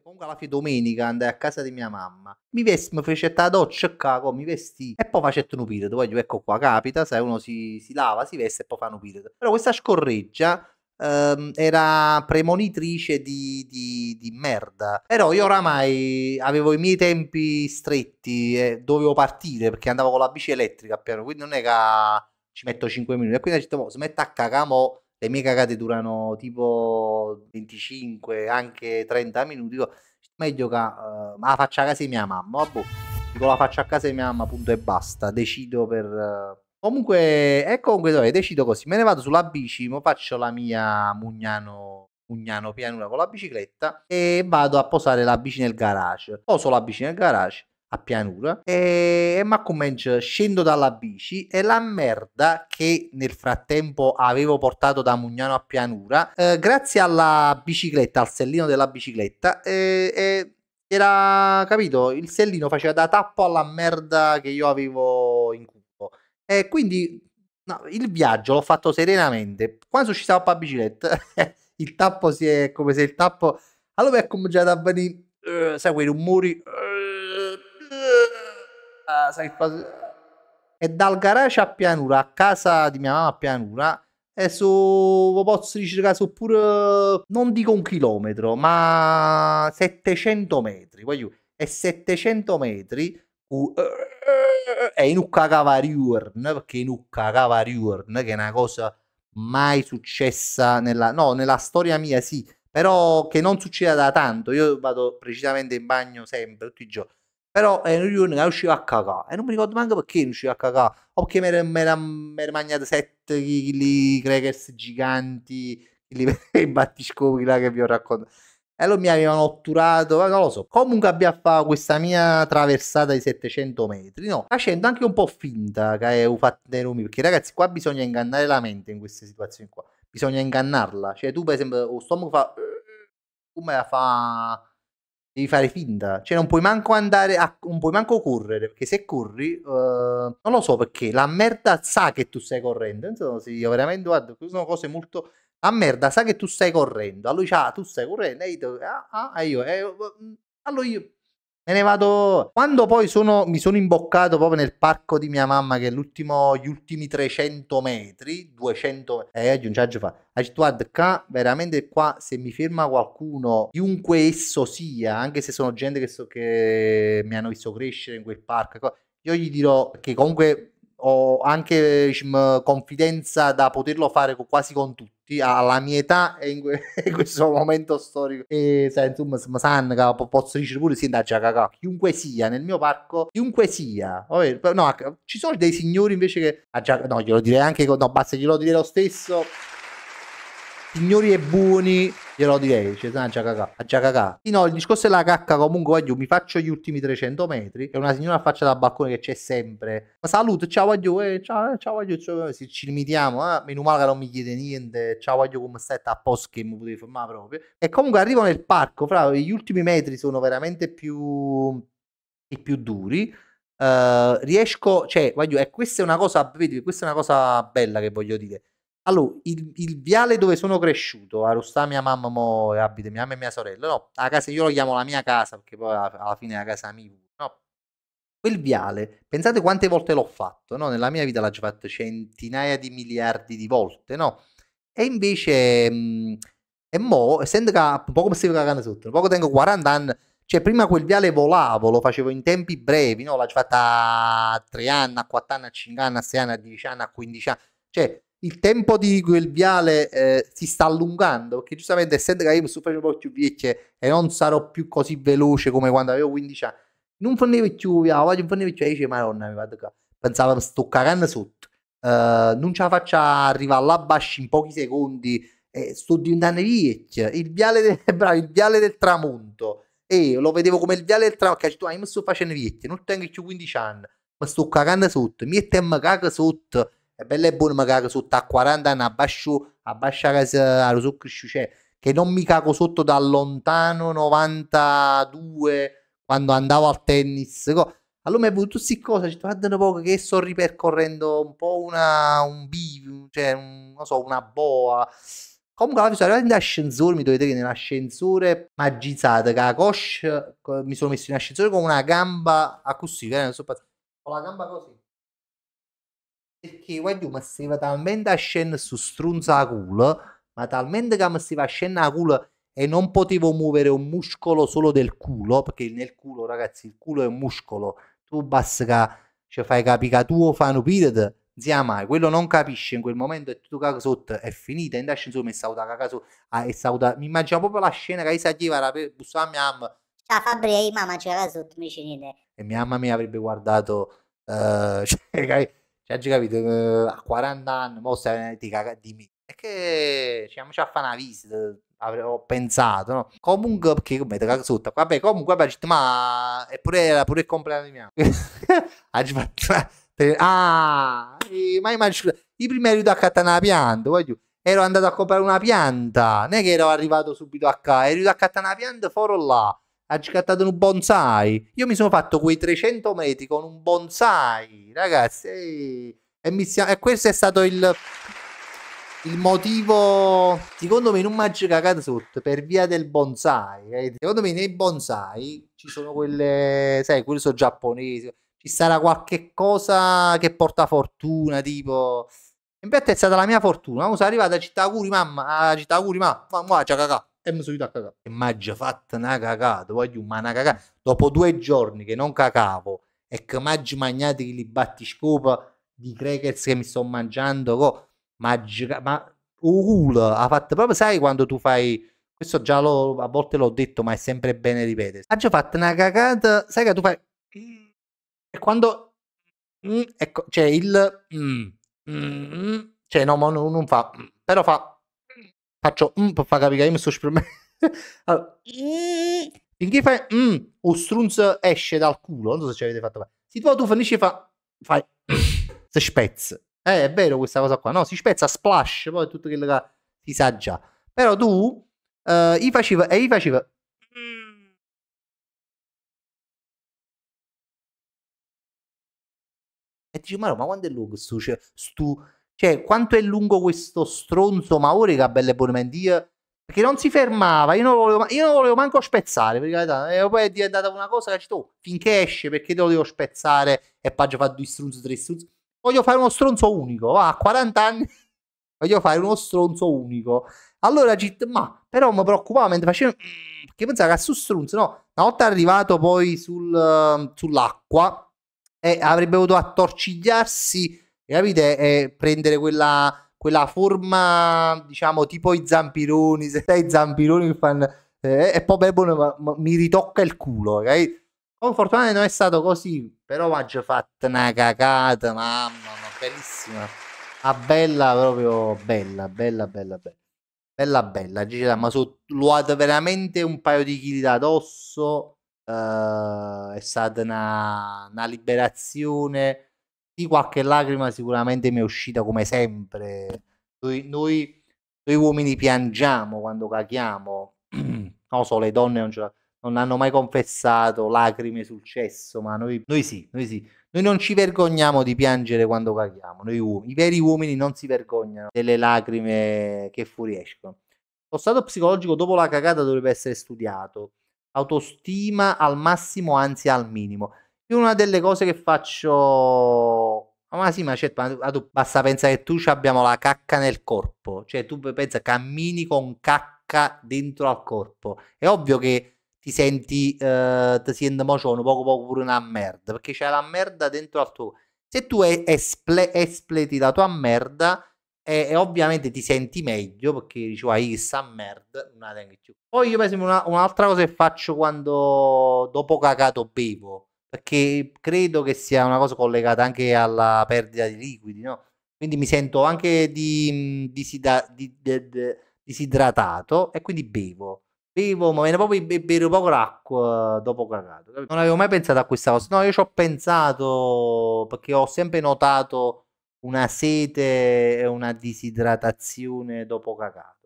Comunque alla fine domenica andai a casa di mia mamma, mi, vesti, mi fece la doccia e cago, mi vestì e poi facetto un periodo, poi ecco qua capita, sai uno si, si lava, si veste e poi fa un periodo. Però questa scorreggia ehm, era premonitrice di, di, di, merda, però io oramai avevo i miei tempi stretti e dovevo partire perché andavo con la bici elettrica a piano, quindi non è che ci metto 5 minuti e quindi ho detto, smetta a cagamo le mie cagate durano tipo 25, anche 30 minuti. Dico, meglio che ehm, uh, la faccia a casa di mia mamma. vabbè, boh, Dico la faccia a casa di mia mamma, punto e basta. Decido per. Uh... Comunque, ecco comunque dove decido così. Me ne vado sulla bici, mo faccio la mia Mugnano. Mugnano pianura con la bicicletta e vado a posare la bici nel garage. Poso la bici nel garage a pianura e eh, ma comincio scendo dalla bici e la merda che nel frattempo avevo portato da Mugnano a pianura eh, grazie alla bicicletta al sellino della bicicletta eh, eh, era capito il sellino faceva da tappo alla merda che io avevo in cupo e quindi no, il viaggio l'ho fatto serenamente quando ci stavo a bicicletta il tappo si è come se il tappo allora è cominciato a venire uh, sai quei rumori uh, e ah, dal garage a pianura, a casa di mia mamma a pianura, e su, posso dire che pure, non dico un chilometro, ma 700 metri, voglio, e 700 metri, uh, è in un cagavariurn, perché in un cagavariurn, che è una cosa mai successa nella, no, nella storia mia sì, però che non succeda da tanto, io vado precisamente in bagno sempre, tutti i giorni, però è eh, un giorno che usciva a cacà e eh, non mi ricordo neanche perché usciva a cacà O perché mi ero mangiato 7 kg di crackers giganti, i battiscopi là che vi ho raccontato. E allora mi avevano otturato, eh, non lo so. Comunque abbia fatto questa mia traversata di 700 metri, no? Facendo anche un po' finta che ho fatto dei rumi, perché ragazzi qua bisogna ingannare la mente in queste situazioni qua. Bisogna ingannarla. Cioè tu per esempio, lo stomaco fa... Come la fa devi fare finta. Cioè, non puoi manco andare a. non puoi manco correre. Perché se corri, uh, non lo so perché. La merda sa che tu stai correndo. Insomma, sì, io veramente guardo, sono cose molto. La merda sa che tu stai correndo. Allora dice, ah, tu stai correndo. E io, ah, ah, e io, eh, mm, allora io Me ne vado. Quando poi sono, mi sono imboccato proprio nel parco di mia mamma, che è l'ultimo, gli ultimi 300 metri, 200 metri, eh, aggiungiaggio fa. Guarda, qua veramente qua se mi ferma qualcuno, chiunque esso sia, anche se sono gente che, so, che mi hanno visto crescere in quel parco, io gli dirò che comunque ho anche diciamo, confidenza da poterlo fare con, quasi con tutti alla mia età e in, que- in questo momento storico e sai, insomma mi sanno che posso dire pure sì da chiunque sia nel mio parco chiunque sia Vabbè, no, ci sono dei signori invece che ah, già, no glielo direi anche no basta glielo direi lo stesso signori e buoni glielo direi, c'è una giacacà, a giacacà. no, il discorso della cacca comunque, voglio mi faccio gli ultimi 300 metri e una signora faccia dal balcone che c'è sempre. Ma saluto ciao voglio eh, ciao, eh, ciao guagliù, ci, ci limitiamo, eh. meno male che non mi chiede niente, ciao voglio come stai, a posto che mi potevi fermare proprio. E comunque arrivo nel parco, fra gli ultimi metri sono veramente più, i più duri. Uh, riesco, cioè, voglio, e questa è una cosa, vedi, questa è una cosa bella che voglio dire. Allora, il, il, viale dove sono cresciuto, a Rustà, mia mamma mo, abita mia mamma e mia sorella, no, la casa, io lo chiamo la mia casa perché poi alla, alla fine è la casa mia, no. Quel viale, pensate quante volte l'ho fatto, no? Nella mia vita l'ho già fatto centinaia di miliardi di volte, no? E invece, mh, mhmm, e mo, essendo che un po' come si cagano sotto, poco tengo 40 anni, cioè prima quel viale volavo, lo facevo in tempi brevi, no? L'ho fatta a 3 anni, a 4 anni, a 5 anni, a 6 anni, a 10 anni, a 15 anni, cioè il tempo di quel viale eh, si sta allungando perché giustamente essendo che io mi sto facendo un po' più vecchie e non sarò più così veloce come quando avevo 15 anni non facevo più via oggi non facevo più dice madonna mi vado qua pensavo sto cagando sotto uh, non ce la faccio arrivare là basci in pochi secondi e eh, sto diventando vecchio il viale del, bravo, il viale del tramonto e eh, lo vedevo come il viale del tramonto che tu ah, mi sto facendo vecchio non tengo più 15 anni ma sto cagando sotto mi e te cago sotto è belle buone magari sotto a 40 anni abbascio abbasciare a so cioè che non mi cago sotto da lontano 92 quando andavo al tennis co. allora mi è venuto queste cosa ci guardano poco che sto ripercorrendo un po' una un bivio cioè un, non so una boa Comunque, alla fine sono arrivato in ascensore, mi dovete che nell'ascensore magizzata, che la coscia, mi sono messo in ascensore con una gamba acustica eh, non so, con la gamba così. Perché guagliù mi stava talmente a scendere su strunza a culo, ma talmente che mi stava a scendere a culo e non potevo muovere un muscolo solo del culo, perché nel culo ragazzi il culo è un muscolo, tu basta che cioè, fai capire che tu fai un period, zia mai, quello non capisce in quel momento e tu cago sotto, è finita, in dasci insomma è stata caga sotto, ah, è mi immagino proprio la scena che si era per bussare a mia mamma. Ciao Fabri, mamma c'era sotto, mi E mia mamma mi avrebbe guardato, uh, cioè, cioè, oggi capito, eh, a 40 anni, mo stai ti caga di me. E che ci cioè, a fare una visita, avevo pensato, no? Comunque, perché come te cago sotto? Vabbè, comunque, vabbè, ma eppure era pure il compleanno di mia. Oggi fatto... Ah, ma immagino, i primi aiuto a cattare una pianta, voglio ero andato a comprare una pianta, non è che ero arrivato subito a casa, ero andato a cattare una pianta fuori là ha scattato un bonsai. Io mi sono fatto quei 300 metri con un bonsai, ragazzi. E, e, siamo, e questo è stato il, il magico secondo me, non un Magic Akazut per via del bonsai. Eh. secondo me, nei bonsai ci sono quelle, sai, quello so giapponese. Ci sarà qualche cosa che porta fortuna, tipo. In è stata la mia fortuna. Sono arrivata a Città Curi, mamma. A Città Curi, mamma. Mamma, ciao, cacà e mi sono ido a cagare. E mi ha già fatto una cagata, voglio, una cagata. Dopo due giorni che non cacavo e che mi ha mangiato li battiscopa di crackers che mi sto mangiando, co, maggia, ma culo, ha fatto proprio, sai quando tu fai... Questo già lo, a volte l'ho detto, ma è sempre bene ripetere. Ha già fatto una cagata, sai che tu fai... E quando... Mm, ecco, cioè il... Mm, mm, mm cioè no, non, non fa... Mm, però fa faccio mm per far capire che io mi sto esprimendo. allora, finché fai mm, o strunz esce dal culo, non so se ci avete fatto fare. Si tu, tu finisci fa, fai, si spezza. Eh, è vero questa cosa qua, no? Si spezza, splash, poi tutto quello che si sa già. Però tu, eh, gli faceva, e gli faceva... E dici, ma, ma quando è lungo questo cioè, sto cioè, quanto è lungo questo stronzo Maore che ha belle Bonmendia? Perché non si fermava, io non, volevo, io non volevo manco spezzare, per carità. E poi è diventata una cosa che dici, oh, finché esce, perché te lo devo spezzare? E poi già fa due stronzo, tre stronzo. Voglio fare uno stronzo unico, va, a 40 anni voglio fare uno stronzo unico. Allora, ma però mi preoccupava mentre facevo. Mm, che pensavo che a su stronzo, no? Una volta arrivato poi sul, uh, sull'acqua, eh, avrebbe dovuto attorcigliarsi capite? È prendere quella, quella forma, diciamo, tipo i zampironi, se dai zampironi che fanno... Eh, e poi bevono, ma, mi ritocca il culo, ok? Oh, fortunatamente non è stato così, però mi ha fatto una cacata, mamma, ma bellissima. Ah, bella, proprio bella, bella, bella, bella. Bella, bella, Gigi, ma lo ha veramente un paio di chili da dosso. Uh, eh, è stata una, una liberazione di qualche lacrima sicuramente mi è uscita come sempre. Noi, noi, noi uomini piangiamo quando caghiamo. non so, le donne non, ce non hanno mai confessato lacrime sul cesso, ma noi, noi sì, noi sì. Noi non ci vergogniamo di piangere quando caghiamo, noi uomini. I veri uomini non si vergognano delle lacrime che fuoriescono. Lo stato psicologico dopo la cagata dovrebbe essere studiato. Autostima al massimo, anzi al minimo. Io una delle cose che faccio ma sì, ma, certo, ma tu, basta pensare che tu abbiamo la cacca nel corpo, cioè tu pensa cammini con cacca dentro al corpo. È ovvio che ti senti eh, ti senti mocione, poco poco pure una merda, perché c'è la merda dentro al tuo Se tu esple, espleti la tua merda e, e, ovviamente ti senti meglio perché dici vai, chissà merda, non la tengo più". Poi io per esempio una, un'altra cosa che faccio quando dopo cagato bevo perché credo che sia una cosa collegata anche alla perdita di liquidi, no? Quindi mi sento anche di, mm, di, di, disidratato e quindi bevo. Bevo, ma me ne proprio bevo poco l'acqua eh, dopo cagato. Non avevo mai pensato a questa cosa. No, io ci ho pensato perché ho sempre notato una sete e una disidratazione dopo cagato.